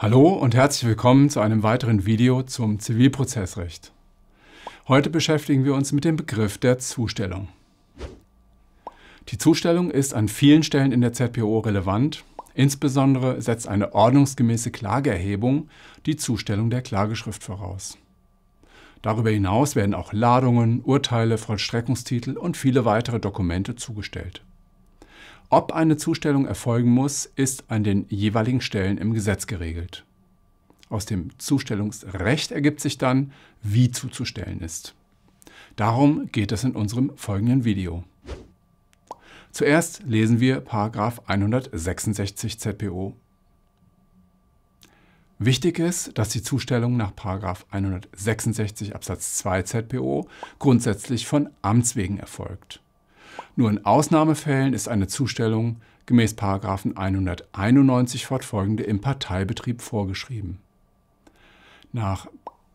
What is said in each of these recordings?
Hallo und herzlich willkommen zu einem weiteren Video zum Zivilprozessrecht. Heute beschäftigen wir uns mit dem Begriff der Zustellung. Die Zustellung ist an vielen Stellen in der ZPO relevant. Insbesondere setzt eine ordnungsgemäße Klageerhebung die Zustellung der Klageschrift voraus. Darüber hinaus werden auch Ladungen, Urteile, Vollstreckungstitel und viele weitere Dokumente zugestellt. Ob eine Zustellung erfolgen muss, ist an den jeweiligen Stellen im Gesetz geregelt. Aus dem Zustellungsrecht ergibt sich dann, wie zuzustellen ist. Darum geht es in unserem folgenden Video. Zuerst lesen wir 166 ZPO. Wichtig ist, dass die Zustellung nach 166 Absatz 2 ZPO grundsätzlich von Amts wegen erfolgt. Nur in Ausnahmefällen ist eine Zustellung gemäß 191 fortfolgende im Parteibetrieb vorgeschrieben. Nach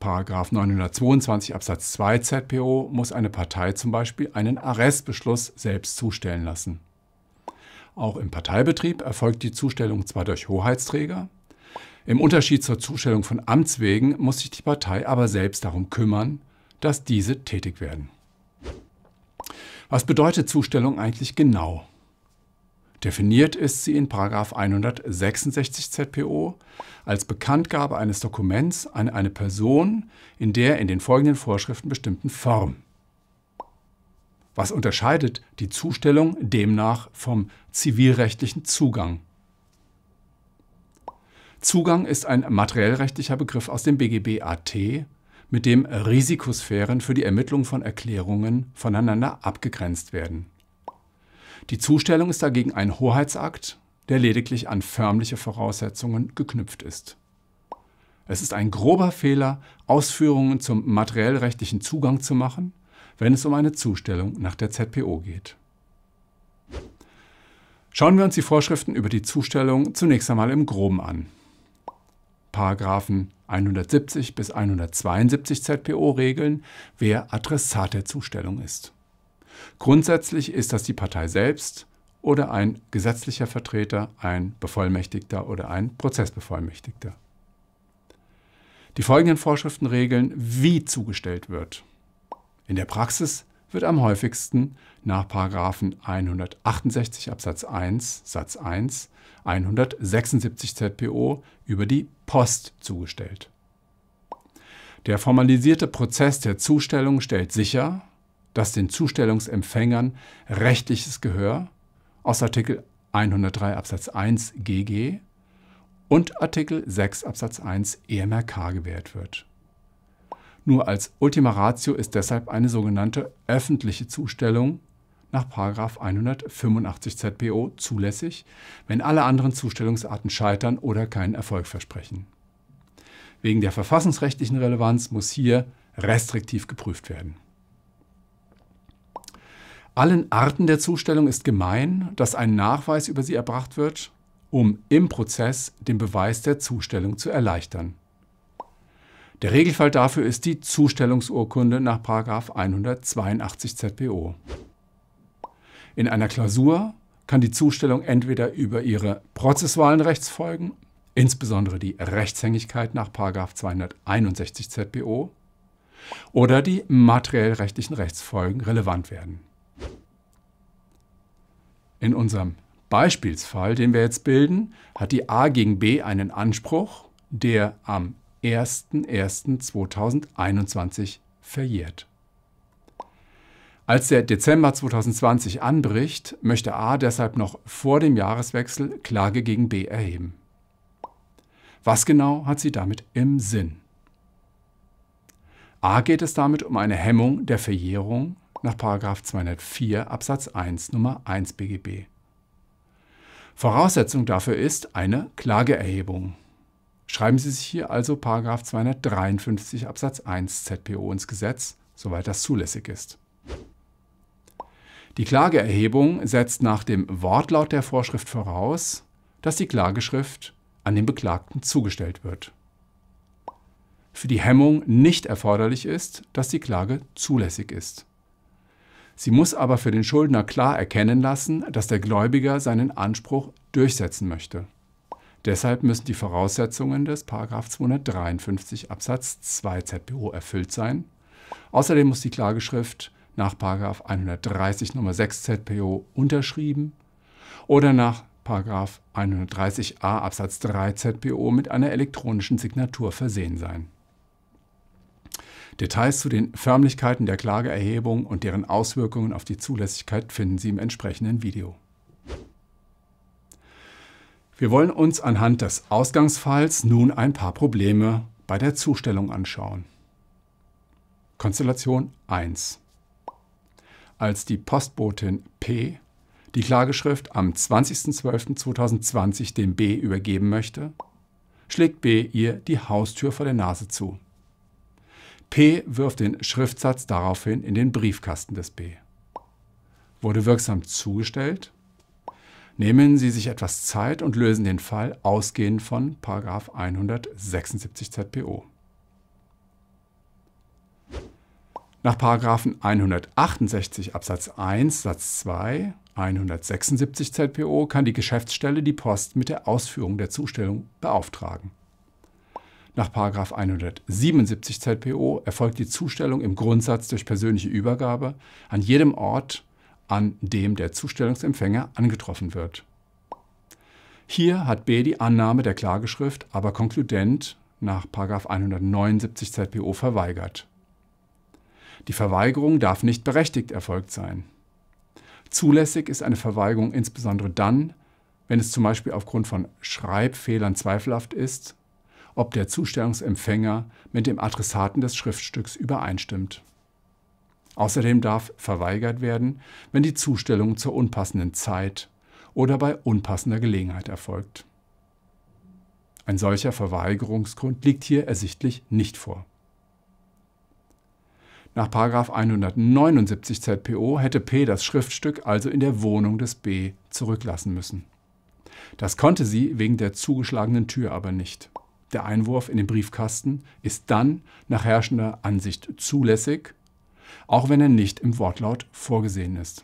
922 Absatz 2 ZPO muss eine Partei zum Beispiel einen Arrestbeschluss selbst zustellen lassen. Auch im Parteibetrieb erfolgt die Zustellung zwar durch Hoheitsträger, im Unterschied zur Zustellung von Amtswegen muss sich die Partei aber selbst darum kümmern, dass diese tätig werden. Was bedeutet Zustellung eigentlich genau? Definiert ist sie in 166 ZPO als Bekanntgabe eines Dokuments an eine Person in der in den folgenden Vorschriften bestimmten Form. Was unterscheidet die Zustellung demnach vom zivilrechtlichen Zugang? Zugang ist ein materiellrechtlicher Begriff aus dem BGB AT, mit dem Risikosphären für die Ermittlung von Erklärungen voneinander abgegrenzt werden. Die Zustellung ist dagegen ein Hoheitsakt, der lediglich an förmliche Voraussetzungen geknüpft ist. Es ist ein grober Fehler, Ausführungen zum materiellrechtlichen Zugang zu machen, wenn es um eine Zustellung nach der ZPO geht. Schauen wir uns die Vorschriften über die Zustellung zunächst einmal im Groben an. Paragraphen 170 bis 172 ZPO regeln, wer Adressat der Zustellung ist. Grundsätzlich ist das die Partei selbst oder ein gesetzlicher Vertreter, ein Bevollmächtigter oder ein Prozessbevollmächtigter. Die folgenden Vorschriften regeln, wie zugestellt wird. In der Praxis wird am häufigsten nach 168 Absatz 1 Satz 1 176 ZPO über die Post zugestellt. Der formalisierte Prozess der Zustellung stellt sicher, dass den Zustellungsempfängern rechtliches Gehör aus Artikel 103 Absatz 1 GG und Artikel 6 Absatz 1 EMRK gewährt wird. Nur als Ultima Ratio ist deshalb eine sogenannte öffentliche Zustellung nach 185 ZPO zulässig, wenn alle anderen Zustellungsarten scheitern oder keinen Erfolg versprechen. Wegen der verfassungsrechtlichen Relevanz muss hier restriktiv geprüft werden. Allen Arten der Zustellung ist gemein, dass ein Nachweis über sie erbracht wird, um im Prozess den Beweis der Zustellung zu erleichtern. Der Regelfall dafür ist die Zustellungsurkunde nach 182 ZPO. In einer Klausur kann die Zustellung entweder über ihre prozessualen Rechtsfolgen, insbesondere die Rechtshängigkeit nach 261 ZPO, oder die materiell-rechtlichen Rechtsfolgen relevant werden. In unserem Beispielsfall, den wir jetzt bilden, hat die A gegen B einen Anspruch, der am 01.01.2021 verjährt. Als der Dezember 2020 anbricht, möchte A deshalb noch vor dem Jahreswechsel Klage gegen B erheben. Was genau hat sie damit im Sinn? A geht es damit um eine Hemmung der Verjährung nach 204 Absatz 1 Nummer 1 BGB. Voraussetzung dafür ist eine Klageerhebung. Schreiben Sie sich hier also 253 Absatz 1 ZPO ins Gesetz, soweit das zulässig ist. Die Klageerhebung setzt nach dem Wortlaut der Vorschrift voraus, dass die Klageschrift an den Beklagten zugestellt wird. Für die Hemmung nicht erforderlich ist, dass die Klage zulässig ist. Sie muss aber für den Schuldner klar erkennen lassen, dass der Gläubiger seinen Anspruch durchsetzen möchte. Deshalb müssen die Voraussetzungen des 253 Absatz 2 ZBO erfüllt sein. Außerdem muss die Klageschrift nach 130 Nummer 6 ZPO unterschrieben oder nach 130a Absatz 3 ZPO mit einer elektronischen Signatur versehen sein. Details zu den Förmlichkeiten der Klageerhebung und deren Auswirkungen auf die Zulässigkeit finden Sie im entsprechenden Video. Wir wollen uns anhand des Ausgangsfalls nun ein paar Probleme bei der Zustellung anschauen. Konstellation 1. Als die Postbotin P die Klageschrift am 20.12.2020 dem B übergeben möchte, schlägt B ihr die Haustür vor der Nase zu. P wirft den Schriftsatz daraufhin in den Briefkasten des B. Wurde wirksam zugestellt? Nehmen Sie sich etwas Zeit und lösen den Fall ausgehend von 176 ZPO. Nach 168 Absatz 1 Satz 2 176 ZPO kann die Geschäftsstelle die Post mit der Ausführung der Zustellung beauftragen. Nach 177 ZPO erfolgt die Zustellung im Grundsatz durch persönliche Übergabe an jedem Ort an dem der Zustellungsempfänger angetroffen wird. Hier hat B die Annahme der Klageschrift aber konkludent nach 179 ZPO verweigert. Die Verweigerung darf nicht berechtigt erfolgt sein. Zulässig ist eine Verweigerung insbesondere dann, wenn es zum Beispiel aufgrund von Schreibfehlern zweifelhaft ist, ob der Zustellungsempfänger mit dem Adressaten des Schriftstücks übereinstimmt. Außerdem darf verweigert werden, wenn die Zustellung zur unpassenden Zeit oder bei unpassender Gelegenheit erfolgt. Ein solcher Verweigerungsgrund liegt hier ersichtlich nicht vor. Nach 179 ZPO hätte P das Schriftstück also in der Wohnung des B zurücklassen müssen. Das konnte sie wegen der zugeschlagenen Tür aber nicht. Der Einwurf in den Briefkasten ist dann nach herrschender Ansicht zulässig, auch wenn er nicht im Wortlaut vorgesehen ist.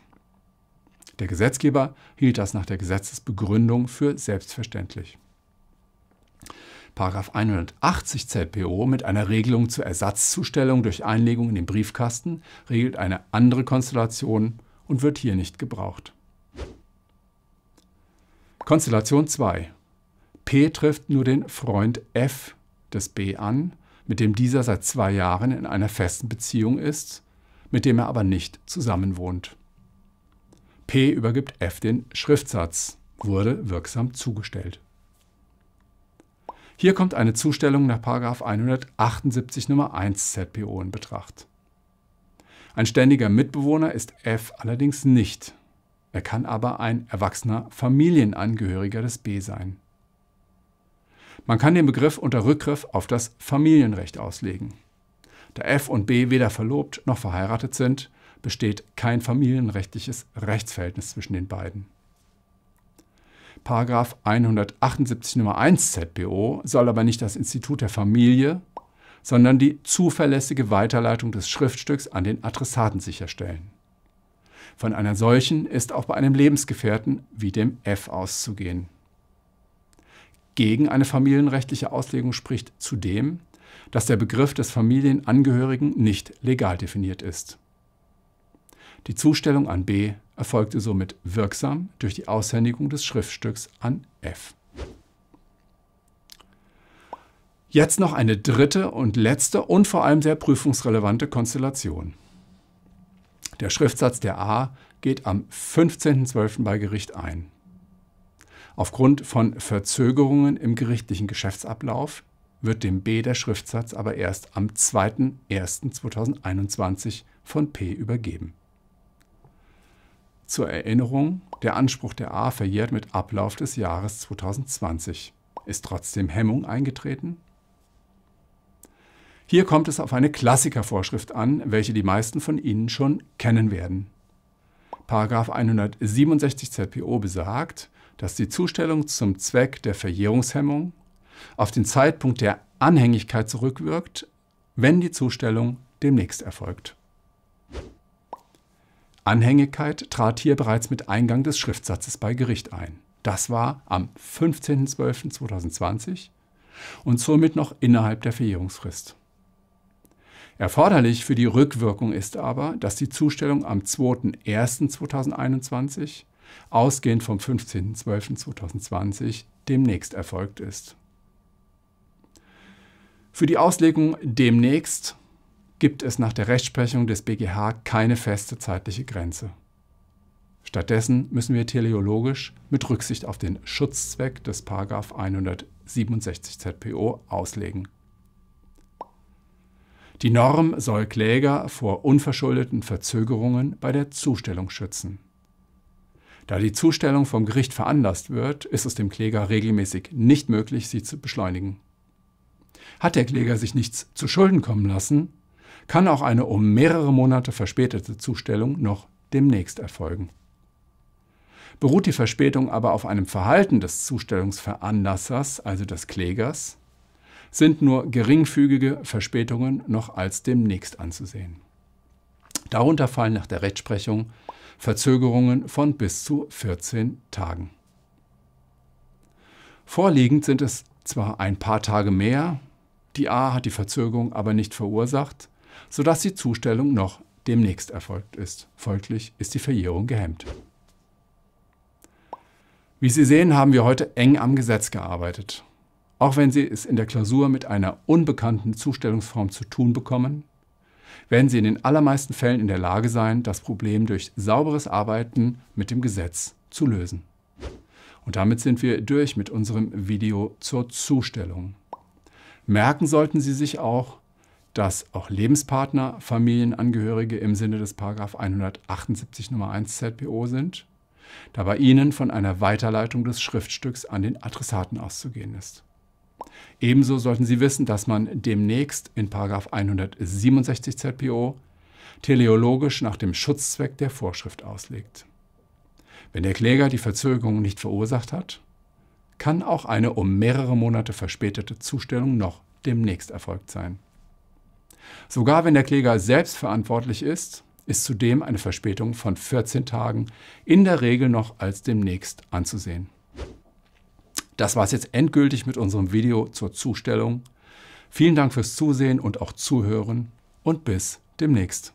Der Gesetzgeber hielt das nach der Gesetzesbegründung für selbstverständlich. 180 ZPO mit einer Regelung zur Ersatzzustellung durch Einlegung in den Briefkasten regelt eine andere Konstellation und wird hier nicht gebraucht. Konstellation 2. P trifft nur den Freund F des B an, mit dem dieser seit zwei Jahren in einer festen Beziehung ist mit dem er aber nicht zusammenwohnt. P übergibt F den Schriftsatz, wurde wirksam zugestellt. Hier kommt eine Zustellung nach 178 Nummer 1 ZPO in Betracht. Ein ständiger Mitbewohner ist F allerdings nicht. Er kann aber ein erwachsener Familienangehöriger des B sein. Man kann den Begriff unter Rückgriff auf das Familienrecht auslegen. Da F und B weder verlobt noch verheiratet sind, besteht kein familienrechtliches Rechtsverhältnis zwischen den beiden. Paragraf 178 Nummer 1 ZBO soll aber nicht das Institut der Familie, sondern die zuverlässige Weiterleitung des Schriftstücks an den Adressaten sicherstellen. Von einer solchen ist auch bei einem Lebensgefährten wie dem F auszugehen. Gegen eine familienrechtliche Auslegung spricht zudem, dass der Begriff des Familienangehörigen nicht legal definiert ist. Die Zustellung an B erfolgte somit wirksam durch die Aushändigung des Schriftstücks an F. Jetzt noch eine dritte und letzte und vor allem sehr prüfungsrelevante Konstellation. Der Schriftsatz der A geht am 15.12. bei Gericht ein. Aufgrund von Verzögerungen im gerichtlichen Geschäftsablauf wird dem B der Schriftsatz aber erst am 2.1.2021 von P übergeben. Zur Erinnerung, der Anspruch der A verjährt mit Ablauf des Jahres 2020. Ist trotzdem Hemmung eingetreten? Hier kommt es auf eine Klassikervorschrift an, welche die meisten von Ihnen schon kennen werden. Paragraf 167 ZPO besagt, dass die Zustellung zum Zweck der Verjährungshemmung auf den Zeitpunkt der Anhängigkeit zurückwirkt, wenn die Zustellung demnächst erfolgt. Anhängigkeit trat hier bereits mit Eingang des Schriftsatzes bei Gericht ein. Das war am 15.12.2020 und somit noch innerhalb der Verjährungsfrist. Erforderlich für die Rückwirkung ist aber, dass die Zustellung am 2.1.2021, ausgehend vom 15.12.2020, demnächst erfolgt ist. Für die Auslegung demnächst gibt es nach der Rechtsprechung des BGH keine feste zeitliche Grenze. Stattdessen müssen wir teleologisch mit Rücksicht auf den Schutzzweck des 167 ZPO auslegen. Die Norm soll Kläger vor unverschuldeten Verzögerungen bei der Zustellung schützen. Da die Zustellung vom Gericht veranlasst wird, ist es dem Kläger regelmäßig nicht möglich, sie zu beschleunigen. Hat der Kläger sich nichts zu Schulden kommen lassen, kann auch eine um mehrere Monate verspätete Zustellung noch demnächst erfolgen. Beruht die Verspätung aber auf einem Verhalten des Zustellungsveranlassers, also des Klägers, sind nur geringfügige Verspätungen noch als demnächst anzusehen. Darunter fallen nach der Rechtsprechung Verzögerungen von bis zu 14 Tagen. Vorliegend sind es zwar ein paar Tage mehr, die A hat die Verzögerung aber nicht verursacht, sodass die Zustellung noch demnächst erfolgt ist. Folglich ist die Verjährung gehemmt. Wie Sie sehen, haben wir heute eng am Gesetz gearbeitet. Auch wenn Sie es in der Klausur mit einer unbekannten Zustellungsform zu tun bekommen, werden Sie in den allermeisten Fällen in der Lage sein, das Problem durch sauberes Arbeiten mit dem Gesetz zu lösen. Und damit sind wir durch mit unserem Video zur Zustellung. Merken sollten Sie sich auch, dass auch Lebenspartner Familienangehörige im Sinne des 178 Nummer 1 ZPO sind, da bei Ihnen von einer Weiterleitung des Schriftstücks an den Adressaten auszugehen ist. Ebenso sollten Sie wissen, dass man demnächst in 167 ZPO teleologisch nach dem Schutzzweck der Vorschrift auslegt. Wenn der Kläger die Verzögerung nicht verursacht hat, kann auch eine um mehrere Monate verspätete Zustellung noch demnächst erfolgt sein. Sogar wenn der Kläger selbst verantwortlich ist, ist zudem eine Verspätung von 14 Tagen in der Regel noch als demnächst anzusehen. Das war es jetzt endgültig mit unserem Video zur Zustellung. Vielen Dank fürs Zusehen und auch Zuhören und bis demnächst.